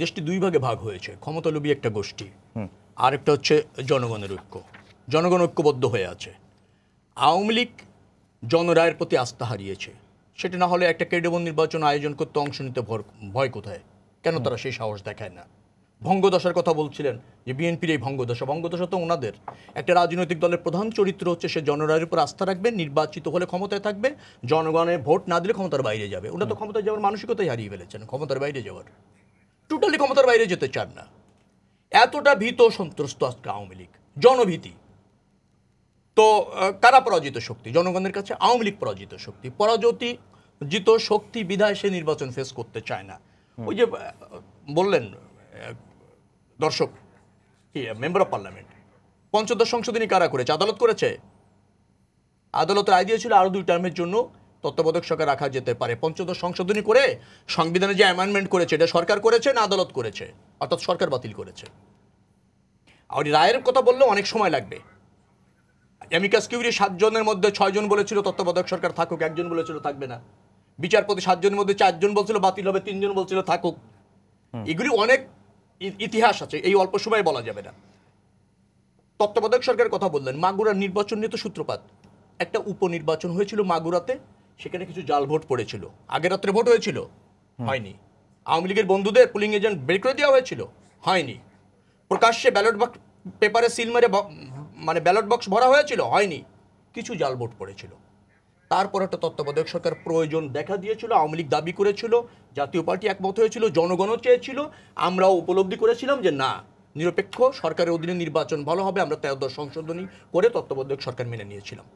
দেশটি দুই ভাগে ভাগ হয়েছে ক্ষমতালোভী একটা গোষ্ঠী আর একটা হচ্ছে জনগণের ঐক্য জনগণ ঐক্যবদ্ধ হয়ে আছে আওয়ামী লীগ জনরায়ের প্রতি আস্থা হারিয়েছে সেটা না হলে একটা কেডেবন নির্বাচন আয়োজন করতে অংশ নিতে ভয় কোথায় কেন তারা সেই সাহস দেখায় না ভঙ্গদশার কথা বলছিলেন যে বিএনপির এই ভঙ্গদশা ভঙ্গদশা তো ওনাদের একটা রাজনৈতিক দলের প্রধান চরিত্র হচ্ছে সে জনরায়ের উপর আস্থা রাখবে নির্বাচিত হলে ক্ষমতায় থাকবে জনগণের ভোট না দিলে ক্ষমতার বাইরে যাবে ওটা তো ক্ষমতায় যাওয়ার মানসিকতাই হারিয়ে ফেলেছেন ক্ষমতার বাইরে যাওয়ার টোটালি ক্ষমতার বাইরে যেতে চান না এতটা ভীত সন্ত্রস্ত আজকে আওয়ামী লীগ জনভীতি তো কারা পরাজিত শক্তি জনগণের কাছে আওয়ামী লীগ পরাজিত শক্তি পরাজিত জিত শক্তি বিধায় সে নির্বাচন ফেস করতে চায় না ওই যে বললেন দর্শক মেম্বার অফ পার্লামেন্ট পঞ্চদশ সংশোধনী কারা করেছে আদালত করেছে আদালতের রায় দিয়েছিল আরো দুই টার্মের জন্য তত্ত্বাবধায়ক সরকার রাখা যেতে পারে পঞ্চদশ সংশোধনী করে সংবিধানে যে অ্যামেন্ডমেন্ট করেছে এটা সরকার করেছে না আদালত করেছে অর্থাৎ সরকার বাতিল করেছে আর রায়ের কথা বললে অনেক সময় লাগবে অ্যামিকাস কিউরি সাতজনের মধ্যে ছয়জন বলেছিল তত্ত্বাবধায়ক সরকার থাকুক একজন বলেছিল থাকবে না বিচারপতি সাতজনের মধ্যে চারজন বলছিল বাতিল হবে তিনজন বলছিল থাকুক এগুলি অনেক ইতিহাস আছে এই অল্প সময়ে বলা যাবে না তত্ত্বাবধায়ক সরকারের কথা বললেন মাগুরার নির্বাচন নিয়ে তো সূত্রপাত একটা উপনির্বাচন হয়েছিল মাগুরাতে সেখানে কিছু জাল ভোট পড়েছিল আগের রাত্রে ভোট হয়েছিল হয়নি আওয়ামী লীগের বন্ধুদের পুলিং এজেন্ট বের করে দেওয়া হয়েছিল হয়নি প্রকাশ্যে ব্যালট বক্স পেপারে সিল মেরে মানে ব্যালট বক্স ভরা হয়েছিল হয়নি কিছু জাল ভোট পড়েছিল তারপর একটা তত্ত্বাবধায়ক সরকার প্রয়োজন দেখা দিয়েছিল আওয়ামী লীগ দাবি করেছিল জাতীয় পার্টি একমত হয়েছিল জনগণও চেয়েছিল আমরাও উপলব্ধি করেছিলাম যে না নিরপেক্ষ সরকারের অধীনে নির্বাচন ভালো হবে আমরা তেরো দশ সংশোধনী করে তত্ত্বাবধায়ক সরকার মেনে নিয়েছিলাম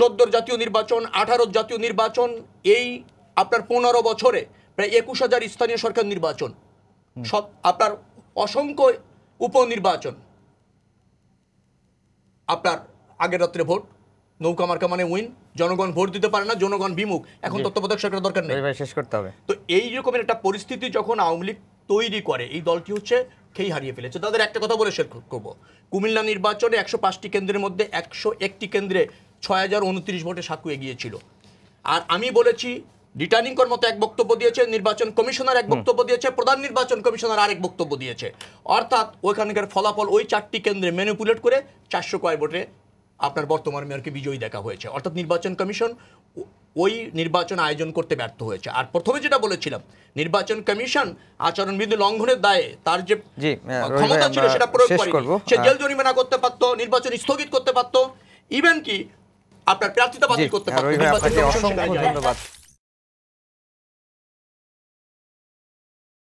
চোদ্দোর জাতীয় নির্বাচন আঠারোর জাতীয় নির্বাচন এই আপনার পনেরো বছরে প্রায় একুশ হাজার স্থানীয় সরকার নির্বাচন সব আপনার অসংখ্য উপনির্বাচন আপনার আগের রাত্রে ভোট নৌকা মার্কা মানে উইন জনগণ ভোট দিতে পারে না জনগণ বিমুখ এখন তত্ত্বাবধায়ক সরকার দরকার নেই শেষ করতে হবে তো এই রকমের একটা পরিস্থিতি যখন আওয়ামী লীগ তৈরি করে এই দলটি হচ্ছে খেই হারিয়ে ফেলেছে তাদের একটা কথা বলে শেষ করবো কুমিল্লা নির্বাচনে একশো পাঁচটি কেন্দ্রের মধ্যে একশো একটি কেন্দ্রে ছয় ভোটে সাকু এগিয়েছিল আর আমি বলেছি রিটার্নিং মতো এক বক্তব্য দিয়েছে নির্বাচন কমিশনার এক বক্তব্য দিয়েছে প্রধান নির্বাচন কমিশনার আরেক বক্তব্য দিয়েছে অর্থাৎ ওইখানকার ফলাফল ওই চারটি কেন্দ্রে ম্যানিপুলেট করে চারশো কয় ভোটে আপনার বর্তমান মেয়রকে বিজয়ী দেখা হয়েছে অর্থাৎ নির্বাচন কমিশন ওই নির্বাচন আয়োজন করতে ব্যর্থ হয়েছে আর প্রথমে যেটা বলেছিলাম নির্বাচন কমিশন আচরণবিধি লঙ্ঘনের দায়ে তার যে ক্ষমতা ছিল সেটা প্রয়োগ করে সে জেল হ্যাঁ। জরিমানা করতে পারতো নির্বাচন স্থগিত করতে পারতো ইভেন কি আপনার প্রার্থিতা বাতিল করতে হ্যাঁ, পারবেন অসংখ্য ধন্যবাদ